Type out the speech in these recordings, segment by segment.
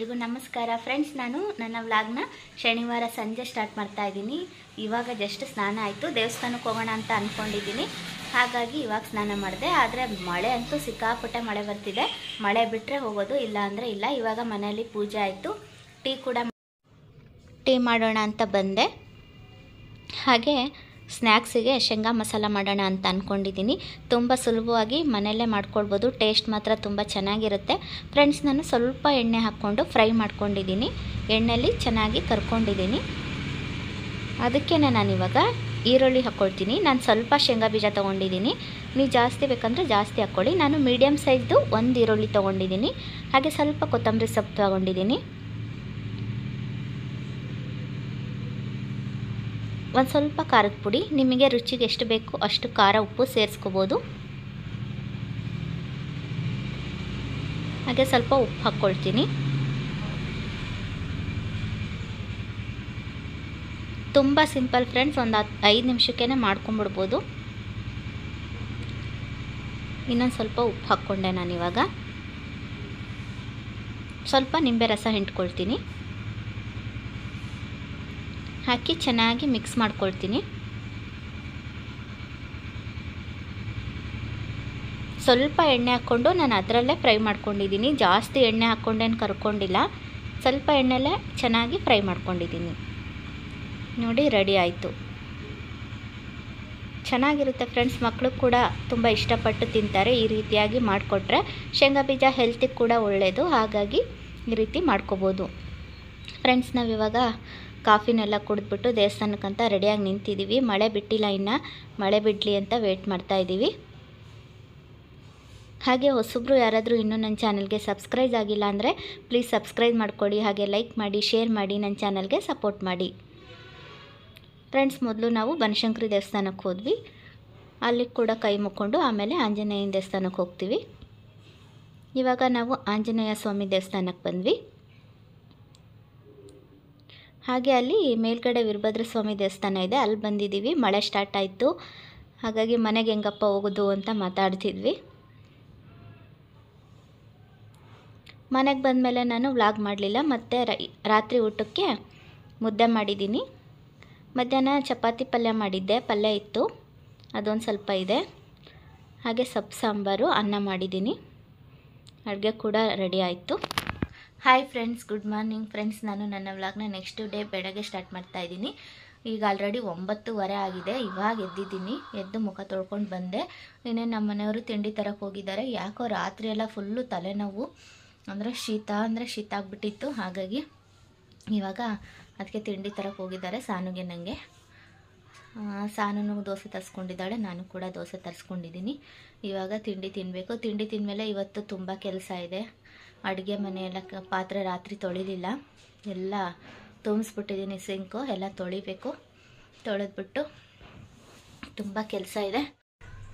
ಎಲ್ರಿಗೂ ನಮಸ್ಕಾರ ಫ್ರೆಂಡ್ಸ್ ನಾನು ನನ್ನ ವ್ಲಾಗ್ನ ಶನಿವಾರ ಸಂಜೆ ಸ್ಟಾರ್ಟ್ ಮಾಡ್ತಾ ಇದ್ದೀನಿ ಇವಾಗ ಜಸ್ಟ್ ಸ್ನಾನ ಆಯಿತು ದೇವಸ್ಥಾನಕ್ಕೆ ಹೋಗೋಣ ಅಂತ ಅಂದ್ಕೊಂಡಿದ್ದೀನಿ ಹಾಗಾಗಿ ಇವಾಗ ಸ್ನಾನ ಮಾಡಿದೆ ಆದರೆ ಮಳೆ ಅಂತೂ ಸಿಕ್ಕಾಪಟ್ಟೆ ಮಳೆ ಬರ್ತಿದೆ ಮಳೆ ಬಿಟ್ಟರೆ ಹೋಗೋದು ಇಲ್ಲ ಅಂದರೆ ಇಲ್ಲ ಇವಾಗ ಮನೆಯಲ್ಲಿ ಪೂಜೆ ಆಯಿತು ಟೀ ಕೂಡ ಟೀ ಮಾಡೋಣ ಅಂತ ಬಂದೆ ಹಾಗೆ ಸ್ನ್ಯಾಕ್ಸಿಗೆ ಶೇಂಗಾ ಮಸಾಲ ಮಾಡೋಣ ಅಂತ ಅಂದ್ಕೊಂಡಿದ್ದೀನಿ ತುಂಬ ಸುಲಭವಾಗಿ ಮನೆಯಲ್ಲೇ ಮಾಡ್ಕೊಳ್ಬೋದು ಟೇಸ್ಟ್ ಮಾತ್ರ ತುಂಬ ಚೆನ್ನಾಗಿರುತ್ತೆ ಫ್ರೆಂಡ್ಸ್ ನಾನು ಸ್ವಲ್ಪ ಎಣ್ಣೆ ಹಾಕ್ಕೊಂಡು ಫ್ರೈ ಮಾಡ್ಕೊಂಡಿದ್ದೀನಿ ಎಣ್ಣೆಯಲ್ಲಿ ಚೆನ್ನಾಗಿ ಕರ್ಕೊಂಡಿದ್ದೀನಿ ಅದಕ್ಕೇ ನಾನಿವಾಗ ಈರುಳ್ಳಿ ಹಾಕ್ಕೊಳ್ತೀನಿ ನಾನು ಸ್ವಲ್ಪ ಶೇಂಗಾ ಬೀಜ ತೊಗೊಂಡಿದ್ದೀನಿ ನೀವು ಜಾಸ್ತಿ ಬೇಕಂದರೆ ಜಾಸ್ತಿ ಹಾಕ್ಕೊಳ್ಳಿ ನಾನು ಮೀಡಿಯಮ್ ಸೈಜ್ದು ಒಂದು ಈರುಳ್ಳಿ ತೊಗೊಂಡಿದ್ದೀನಿ ಹಾಗೆ ಸ್ವಲ್ಪ ಕೊತ್ತಂಬರಿ ಸೊಪ್ಪು ತೊಗೊಂಡಿದ್ದೀನಿ ಒಂದು ಸ್ವಲ್ಪ ಖಾರದ ಪುಡಿ ನಿಮಗೆ ರುಚಿಗೆ ಎಷ್ಟು ಬೇಕು ಅಷ್ಟು ಖಾರ ಉಪ್ಪು ಸೇರಿಸ್ಕೋಬೋದು ಹಾಗೆ ಸ್ವಲ್ಪ ಉಪ್ಪು ಹಾಕ್ಕೊಳ್ತೀನಿ ತುಂಬ ಸಿಂಪಲ್ ಫ್ರೆಂಡ್ಸ್ ಒಂದು ಹತ್ತು ಐದು ನಿಮಿಷಕ್ಕೇ ಮಾಡ್ಕೊಂಬಿಡ್ಬೋದು ಇನ್ನೊಂದು ಸ್ವಲ್ಪ ಉಪ್ಪು ಹಾಕ್ಕೊಂಡೆ ನಾನಿವಾಗ ಸ್ವಲ್ಪ ನಿಂಬೆ ರಸ ಹಿಂಡ್ಕೊಳ್ತೀನಿ ಹಾಕಿ ಚೆನ್ನಾಗಿ ಮಿಕ್ಸ್ ಮಾಡ್ಕೊಳ್ತೀನಿ ಸ್ವಲ್ಪ ಎಣ್ಣೆ ಹಾಕ್ಕೊಂಡು ನಾನು ಅದರಲ್ಲೇ ಫ್ರೈ ಮಾಡ್ಕೊಂಡಿದ್ದೀನಿ ಜಾಸ್ತಿ ಎಣ್ಣೆ ಹಾಕ್ಕೊಂಡೇನು ಕರ್ಕೊಂಡಿಲ್ಲ ಸ್ವಲ್ಪ ಎಣ್ಣೆಲ್ಲೇ ಚೆನ್ನಾಗಿ ಫ್ರೈ ಮಾಡ್ಕೊಂಡಿದ್ದೀನಿ ನೋಡಿ ರೆಡಿ ಆಯಿತು ಚೆನ್ನಾಗಿರುತ್ತೆ ಫ್ರೆಂಡ್ಸ್ ಮಕ್ಕಳು ಕೂಡ ತುಂಬ ಇಷ್ಟಪಟ್ಟು ತಿಂತಾರೆ ಈ ರೀತಿಯಾಗಿ ಮಾಡಿಕೊಟ್ರೆ ಶೇಂಗಾ ಬೀಜ ಹೆಲ್ತಿಗೆ ಕೂಡ ಒಳ್ಳೆಯದು ಹಾಗಾಗಿ ಈ ರೀತಿ ಮಾಡ್ಕೋಬೋದು ಫ್ರೆಂಡ್ಸ್ ನಾವಿವಾಗ ಕಾಫಿನೆಲ್ಲ ಕುಡಿದ್ಬಿಟ್ಟು ದೇವಸ್ಥಾನಕ್ಕಂತ ರೆಡಿಯಾಗಿ ನಿಂತಿದ್ದೀವಿ ಮಳೆ ಬಿಟ್ಟಿಲ್ಲ ಇನ್ನು ಮಳೆ ಬಿಡಲಿ ಅಂತ ಮಾಡ್ತಾ ಇದ್ದೀವಿ ಹಾಗೆ ಹೊಸಬ್ರು ಯಾರಾದರೂ ಇನ್ನೂ ನನ್ನ ಚಾನಲ್ಗೆ ಸಬ್ಸ್ಕ್ರೈಬ್ ಆಗಿಲ್ಲ ಅಂದರೆ ಪ್ಲೀಸ್ ಸಬ್ಸ್ಕ್ರೈಬ್ ಮಾಡಿಕೊಡಿ ಹಾಗೆ ಲೈಕ್ ಮಾಡಿ ಶೇರ್ ಮಾಡಿ ನನ್ನ ಚಾನಲ್ಗೆ ಸಪೋರ್ಟ್ ಮಾಡಿ ಫ್ರೆಂಡ್ಸ್ ಮೊದಲು ನಾವು ಬನಶಂಕರಿ ದೇವಸ್ಥಾನಕ್ಕೆ ಹೋದ್ವಿ ಅಲ್ಲಿ ಕೂಡ ಕೈ ಮುಕ್ಕೊಂಡು ಆಮೇಲೆ ಆಂಜನೇಯನ ದೇವಸ್ಥಾನಕ್ಕೆ ಹೋಗ್ತೀವಿ ಇವಾಗ ನಾವು ಆಂಜನೇಯ ಸ್ವಾಮಿ ದೇವಸ್ಥಾನಕ್ಕೆ ಬಂದ್ವಿ ಹಾಗೆ ಅಲ್ಲಿ ಮೇಲ್ಗಡೆ ವೀರಭದ್ರ ಸ್ವಾಮಿ ದೇವಸ್ಥಾನ ಇದೆ ಅಲ್ಲಿ ಬಂದಿದ್ದೀವಿ ಮಳೆ ಸ್ಟಾರ್ಟ್ ಆಯಿತು ಹಾಗಾಗಿ ಮನೆಗೆ ಹೆಂಗಪ್ಪ ಹೋಗೋದು ಅಂತ ಮಾತಾಡ್ತಿದ್ವಿ ಮನೆಗೆ ಬಂದಮೇಲೆ ನಾನು ವ್ಲಾಗ್ ಮಾಡಲಿಲ್ಲ ಮತ್ತು ರಾತ್ರಿ ಊಟಕ್ಕೆ ಮುದ್ದೆ ಮಾಡಿದ್ದೀನಿ ಮಧ್ಯಾಹ್ನ ಚಪಾತಿ ಪಲ್ಯ ಮಾಡಿದ್ದೆ ಪಲ್ಯ ಇತ್ತು ಅದೊಂದು ಸ್ವಲ್ಪ ಇದೆ ಹಾಗೆ ಸೊಪ್ಪು ಸಾಂಬಾರು ಅನ್ನ ಮಾಡಿದ್ದೀನಿ ಅಡುಗೆ ಕೂಡ ರೆಡಿ ಆಯಿತು hi friends good morning friends ನಾನು ನನ್ನ ವ್ಲಾಗ್ನ ನೆಕ್ಸ್ಟ್ ಡೇ ಬೆಳಗ್ಗೆ ಸ್ಟಾರ್ಟ್ ಮಾಡ್ತಾ ಇದ್ದೀನಿ ಈಗ ಆಲ್ರೆಡಿ ಒಂಬತ್ತುವರೆ ಆಗಿದೆ ಇವಾಗ ಎದ್ದಿದ್ದೀನಿ ಎದ್ದು ಮುಖ ತೊಳ್ಕೊಂಡು ಬಂದೆ ಇನ್ನೇ ನಮ್ಮ ಮನೆಯವರು ತಿಂಡಿ ತರಕ್ಕೆ ಹೋಗಿದ್ದಾರೆ ಯಾಕೋ ರಾತ್ರಿ ಎಲ್ಲ ಫುಲ್ಲು ತಲೆನೋವು ಅಂದರೆ ಶೀತ ಅಂದರೆ ಶೀತ ಆಗಿಬಿಟ್ಟಿತ್ತು ಹಾಗಾಗಿ ಇವಾಗ ಅದಕ್ಕೆ ತಿಂಡಿ ತರಕ್ಕೆ ಹೋಗಿದ್ದಾರೆ ಸಾನುಗೆ ನನಗೆ ಸಾನು ದೋಸೆ ತರಿಸ್ಕೊಂಡಿದ್ದಾಳೆ ನಾನು ಕೂಡ ದೋಸೆ ತರಿಸ್ಕೊಂಡಿದ್ದೀನಿ ಇವಾಗ ತಿಂಡಿ ತಿನ್ನಬೇಕು ತಿಂಡಿ ತಿಂದಮೇಲೆ ಇವತ್ತು ತುಂಬ ಕೆಲಸ ಇದೆ ಅಡುಗೆ ಮನೆಯೆಲ್ಲ ಪಾತ್ರೆ ರಾತ್ರಿ ತೊಳಿಲಿಲ್ಲ ಎಲ್ಲ ತುಂಬಿಸ್ಬಿಟ್ಟಿದ್ದೀನಿ ಸಿಂಕು ಎಲ್ಲ ತೊಳಿಬೇಕು ತೊಳೆದ್ಬಿಟ್ಟು ತುಂಬ ಕೆಲಸ ಇದೆ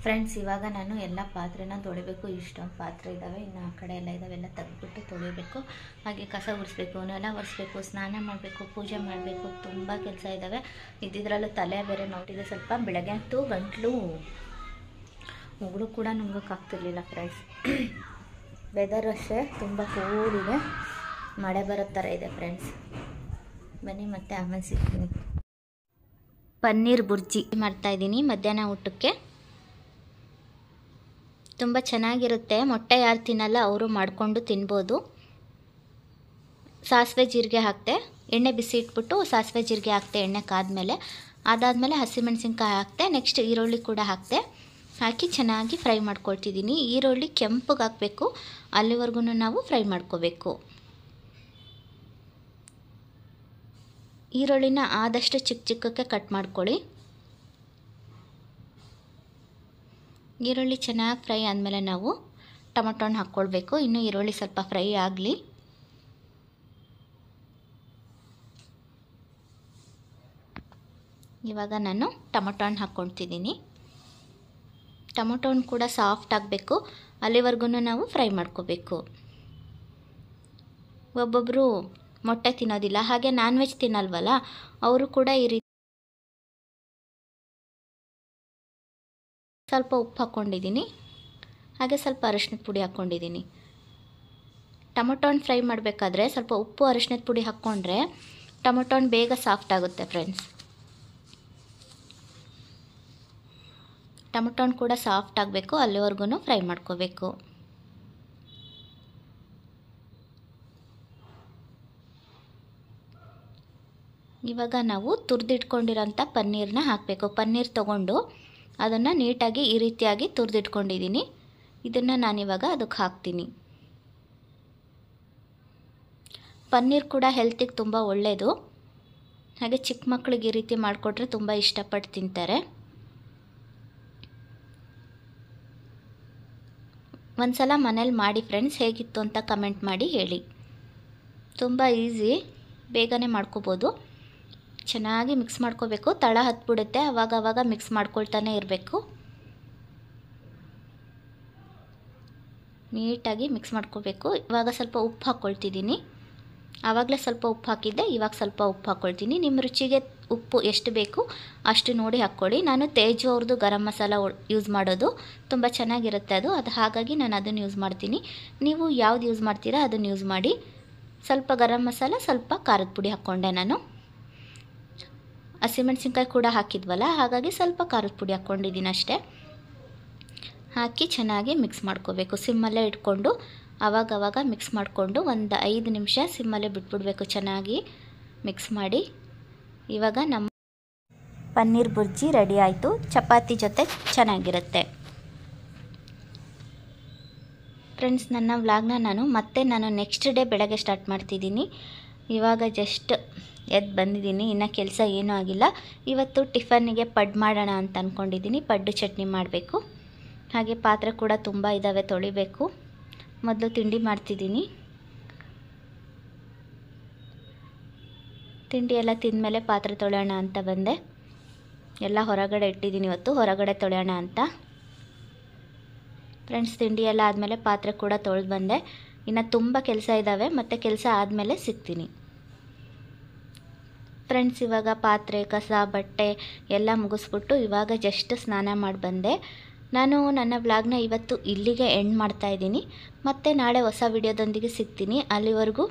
ಫ್ರೆಂಡ್ಸ್ ಇವಾಗ ನಾನು ಎಲ್ಲ ಪಾತ್ರೆನ ತೊಳಿಬೇಕು ಇಷ್ಟೊಂದು ಪಾತ್ರೆ ಇದ್ದಾವೆ ಇನ್ನು ಆ ಕಡೆ ಎಲ್ಲ ಎಲ್ಲ ತೆಗೆದ್ಬಿಟ್ಟು ತೊಳಿಬೇಕು ಹಾಗೆ ಕಸ ಉಡಿಸ್ಬೇಕು ನೆಲ ಒರೆಸ್ಬೇಕು ಸ್ನಾನ ಮಾಡಬೇಕು ಪೂಜೆ ಮಾಡಬೇಕು ತುಂಬ ಕೆಲಸ ಇದ್ದಾವೆ ಇದ್ದಿದ್ರಲ್ಲೂ ತಲೆ ಬೇರೆ ನೋಟಿದೆ ಸ್ವಲ್ಪ ಬೆಳಗ್ಗೆ ಅಂತೂ ಗಂಟ್ಲು ಹುಗ್ಳು ಕೂಡ ನುಂಗೋಕ್ಕಾಗ್ತಿರ್ಲಿಲ್ಲ ಫ್ರೆಂಡ್ಸ್ ವೆದರ್ ಅಷ್ಟೇ ತುಂಬ ಕೂಲಿದೆ ಮಳೆ ಬರೋ ಥರ ಇದೆ ಫ್ರೆಂಡ್ಸ್ ಬನ್ನಿ ಮತ್ತೆ ಆಮೇಲೆ ಸಿಗ್ತೀನಿ ಪನ್ನೀರ್ ಬುರ್ಜಿ ಮಾಡ್ತಾಯಿದ್ದೀನಿ ಮಧ್ಯಾಹ್ನ ಊಟಕ್ಕೆ ತುಂಬ ಚೆನ್ನಾಗಿರುತ್ತೆ ಮೊಟ್ಟೆ ಯಾರು ತಿನ್ನಲ್ಲ ಅವರು ಮಾಡಿಕೊಂಡು ತಿನ್ಬೋದು ಸಾಸಿವೆ ಜೀರಿಗೆ ಹಾಕ್ತೆ ಎಣ್ಣೆ ಬಿಸಿ ಇಟ್ಬಿಟ್ಟು ಸಾಸಿವೆ ಜೀರಿಗೆ ಹಾಕ್ತೆ ಎಣ್ಣೆ ಕಾದ್ಮೇಲೆ ಅದಾದಮೇಲೆ ಹಸಿಮೆಣಸಿನ್ಕಾಯಿ ಹಾಕ್ತೆ ನೆಕ್ಸ್ಟ್ ಈರುಳ್ಳಿ ಕೂಡ ಹಾಕ್ತೆ ಹಾಕಿ ಚೆನ್ನಾಗಿ ಫ್ರೈ ಮಾಡ್ಕೊಳ್ತಿದ್ದೀನಿ ಈರುಳ್ಳಿ ಕೆಂಪಗೆ ಹಾಕಬೇಕು ಅಲ್ಲಿವರೆಗೂ ನಾವು ಫ್ರೈ ಮಾಡ್ಕೋಬೇಕು ಈರುಳ್ಳಿನ ಆದಷ್ಟು ಚಿಕ್ಕ ಚಿಕ್ಕಕ್ಕೆ ಕಟ್ ಮಾಡ್ಕೊಳ್ಳಿ ಈರುಳ್ಳಿ ಚೆನ್ನಾಗಿ ಫ್ರೈ ಆದಮೇಲೆ ನಾವು ಹಣ್ಣು ಹಾಕ್ಕೊಳ್ಬೇಕು ಇನ್ನು ಈರುಳ್ಳಿ ಸ್ವಲ್ಪ ಫ್ರೈ ಆಗಲಿ ಇವಾಗ ನಾನು ಹಣ್ಣು ಹಾಕ್ಕೊಳ್ತಿದ್ದೀನಿ ಹಣ್ಣು ಕೂಡ ಸಾಫ್ಟ್ ಆಗಬೇಕು ಅಲ್ಲಿವರೆಗೂ ನಾವು ಫ್ರೈ ಮಾಡ್ಕೋಬೇಕು ಒಬ್ಬೊಬ್ಬರು ಮೊಟ್ಟೆ ತಿನ್ನೋದಿಲ್ಲ ಹಾಗೆ ನಾನ್ ವೆಜ್ ತಿನ್ನಲ್ವಲ್ಲ ಅವರು ಕೂಡ ಈ ರೀತಿ ಸ್ವಲ್ಪ ಉಪ್ಪು ಹಾಕ್ಕೊಂಡಿದ್ದೀನಿ ಹಾಗೆ ಸ್ವಲ್ಪ ಅರಶಿನದ ಪುಡಿ ಹಾಕ್ಕೊಂಡಿದ್ದೀನಿ ಟೊಮೊಟೊ ಹಣ್ಣು ಫ್ರೈ ಮಾಡಬೇಕಾದ್ರೆ ಸ್ವಲ್ಪ ಉಪ್ಪು ಅರಶಿನದ ಪುಡಿ ಹಾಕ್ಕೊಂಡ್ರೆ ಟೊಮೊಟೊ ಹಣ್ಣು ಬೇಗ ಸಾಫ್ಟ್ ಆಗುತ್ತೆ ಫ್ರೆಂಡ್ಸ್ ಟೊಮೊಟೊ ಹಣ್ಣು ಕೂಡ ಸಾಫ್ಟ್ ಆಗಬೇಕು ಅಲ್ಲಿವರೆಗೂ ಫ್ರೈ ಮಾಡ್ಕೋಬೇಕು ಇವಾಗ ನಾವು ತುರಿದಿಟ್ಕೊಂಡಿರೋಂಥ ಪನ್ನೀರನ್ನ ಹಾಕಬೇಕು ಪನ್ನೀರ್ ತೊಗೊಂಡು ಅದನ್ನು ನೀಟಾಗಿ ಈ ರೀತಿಯಾಗಿ ತುರಿದಿಟ್ಕೊಂಡಿದ್ದೀನಿ ಇದನ್ನು ನಾನಿವಾಗ ಅದಕ್ಕೆ ಹಾಕ್ತೀನಿ ಪನ್ನೀರ್ ಕೂಡ ಹೆಲ್ತಿಗೆ ತುಂಬ ಒಳ್ಳೆಯದು ಹಾಗೆ ಚಿಕ್ಕ ಮಕ್ಕಳಿಗೆ ಈ ರೀತಿ ಮಾಡಿಕೊಟ್ರೆ ತುಂಬ ಇಷ್ಟಪಟ್ಟು ತಿಂತಾರೆ ಒಂದು ಸಲ ಮನೇಲಿ ಮಾಡಿ ಫ್ರೆಂಡ್ಸ್ ಹೇಗಿತ್ತು ಅಂತ ಕಮೆಂಟ್ ಮಾಡಿ ಹೇಳಿ ತುಂಬ ಈಸಿ ಬೇಗನೆ ಮಾಡ್ಕೋಬೋದು ಚೆನ್ನಾಗಿ ಮಿಕ್ಸ್ ಮಾಡ್ಕೋಬೇಕು ತಳ ಹತ್ಬಿಡುತ್ತೆ ಆವಾಗ ಅವಾಗ ಮಿಕ್ಸ್ ಮಾಡ್ಕೊಳ್ತಾನೆ ಇರಬೇಕು ನೀಟಾಗಿ ಮಿಕ್ಸ್ ಮಾಡ್ಕೋಬೇಕು ಇವಾಗ ಸ್ವಲ್ಪ ಉಪ್ಪು ಹಾಕ್ಕೊಳ್ತಿದ್ದೀನಿ ಆವಾಗಲೇ ಸ್ವಲ್ಪ ಉಪ್ಪು ಹಾಕಿದ್ದೆ ಇವಾಗ ಸ್ವಲ್ಪ ಉಪ್ಪು ಹಾಕ್ಕೊಳ್ತೀನಿ ನಿಮ್ಮ ರುಚಿಗೆ ಉಪ್ಪು ಎಷ್ಟು ಬೇಕು ಅಷ್ಟು ನೋಡಿ ಹಾಕ್ಕೊಳ್ಳಿ ನಾನು ತೇಜು ಅವ್ರದ್ದು ಗರಂ ಮಸಾಲ ಯೂಸ್ ಮಾಡೋದು ತುಂಬ ಚೆನ್ನಾಗಿರುತ್ತೆ ಅದು ಅದು ಹಾಗಾಗಿ ನಾನು ಅದನ್ನು ಯೂಸ್ ಮಾಡ್ತೀನಿ ನೀವು ಯಾವ್ದು ಯೂಸ್ ಮಾಡ್ತೀರಾ ಅದನ್ನು ಯೂಸ್ ಮಾಡಿ ಸ್ವಲ್ಪ ಗರಂ ಮಸಾಲ ಸ್ವಲ್ಪ ಖಾರದ ಪುಡಿ ಹಾಕ್ಕೊಂಡೆ ನಾನು ಹಸಿಮೆಣಸಿನ್ಕಾಯಿ ಕೂಡ ಹಾಕಿದ್ವಲ್ಲ ಹಾಗಾಗಿ ಸ್ವಲ್ಪ ಖಾರದ ಪುಡಿ ಹಾಕ್ಕೊಂಡಿದ್ದೀನಿ ಅಷ್ಟೇ ಹಾಕಿ ಚೆನ್ನಾಗಿ ಮಿಕ್ಸ್ ಮಾಡ್ಕೋಬೇಕು ಸಿಮ್ಮಲ್ಲೇ ಇಟ್ಕೊಂಡು ಆವಾಗವಾಗ ಮಿಕ್ಸ್ ಮಾಡಿಕೊಂಡು ಒಂದು ಐದು ನಿಮಿಷ ಸಿಮ್ಮಲ್ಲೇ ಬಿಟ್ಬಿಡಬೇಕು ಚೆನ್ನಾಗಿ ಮಿಕ್ಸ್ ಮಾಡಿ ಇವಾಗ ನಮ್ಮ ಪನ್ನೀರ್ ಬುರ್ಜಿ ರೆಡಿ ಆಯಿತು ಚಪಾತಿ ಜೊತೆ ಚೆನ್ನಾಗಿರುತ್ತೆ ಫ್ರೆಂಡ್ಸ್ ನನ್ನ ವ್ಲಾಗ್ನ ನಾನು ಮತ್ತೆ ನಾನು ನೆಕ್ಸ್ಟ್ ಡೇ ಬೆಳಗ್ಗೆ ಸ್ಟಾರ್ಟ್ ಮಾಡ್ತಿದ್ದೀನಿ ಇವಾಗ ಜಸ್ಟ್ ಎದ್ದು ಬಂದಿದ್ದೀನಿ ಇನ್ನು ಕೆಲಸ ಏನೂ ಆಗಿಲ್ಲ ಇವತ್ತು ಟಿಫನ್ನಿಗೆ ಪಡ್ ಮಾಡೋಣ ಅಂತ ಅಂದ್ಕೊಂಡಿದ್ದೀನಿ ಪಡ್ಡು ಚಟ್ನಿ ಮಾಡಬೇಕು ಹಾಗೆ ಪಾತ್ರೆ ಕೂಡ ತುಂಬ ಇದ್ದಾವೆ ತೊಳಿಬೇಕು ಮೊದಲು ತಿಂಡಿ ಮಾಡ್ತಿದ್ದೀನಿ ತಿಂಡಿ ಎಲ್ಲ ತಿಂದಮೇಲೆ ಪಾತ್ರೆ ತೊಳೆಯೋಣ ಅಂತ ಬಂದೆ ಎಲ್ಲ ಹೊರಗಡೆ ಇಟ್ಟಿದ್ದೀನಿ ಇವತ್ತು ಹೊರಗಡೆ ತೊಳೆಯೋಣ ಅಂತ ಫ್ರೆಂಡ್ಸ್ ತಿಂಡಿ ಎಲ್ಲ ಆದಮೇಲೆ ಪಾತ್ರೆ ಕೂಡ ತೊಳೆದು ಬಂದೆ ಇನ್ನು ತುಂಬ ಕೆಲಸ ಇದ್ದಾವೆ ಮತ್ತು ಕೆಲಸ ಆದಮೇಲೆ ಸಿಗ್ತೀನಿ ಫ್ರೆಂಡ್ಸ್ ಇವಾಗ ಪಾತ್ರೆ ಕಸ ಬಟ್ಟೆ ಎಲ್ಲ ಮುಗಿಸ್ಬಿಟ್ಟು ಇವಾಗ ಜಸ್ಟ್ ಸ್ನಾನ ಮಾಡಿ ಬಂದೆ ನಾನು ನನ್ನ ವ್ಲಾಗ್ನ ಇವತ್ತು ಇಲ್ಲಿಗೆ ಎಂಡ್ ಮಾಡ್ತಾ ಇದ್ದೀನಿ ಮತ್ತು ನಾಳೆ ಹೊಸ ವಿಡಿಯೋದೊಂದಿಗೆ ಸಿಗ್ತೀನಿ ಅಲ್ಲಿವರೆಗೂ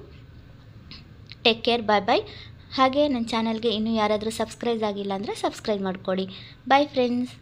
ಟೇಕ್ ಕೇರ್ ಬಾಯ್ ಬಾಯ್ ಹಾಗೆ ನನ್ನ ಚಾನಲ್ಗೆ ಇನ್ನೂ ಯಾರಾದರೂ ಸಬ್ಸ್ಕ್ರೈಬ್ ಆಗಿಲ್ಲ ಅಂದರೆ ಸಬ್ಸ್ಕ್ರೈಬ್ ಮಾಡ್ಕೊಳ್ಳಿ ಬಾಯ್ ಫ್ರೆಂಡ್ಸ್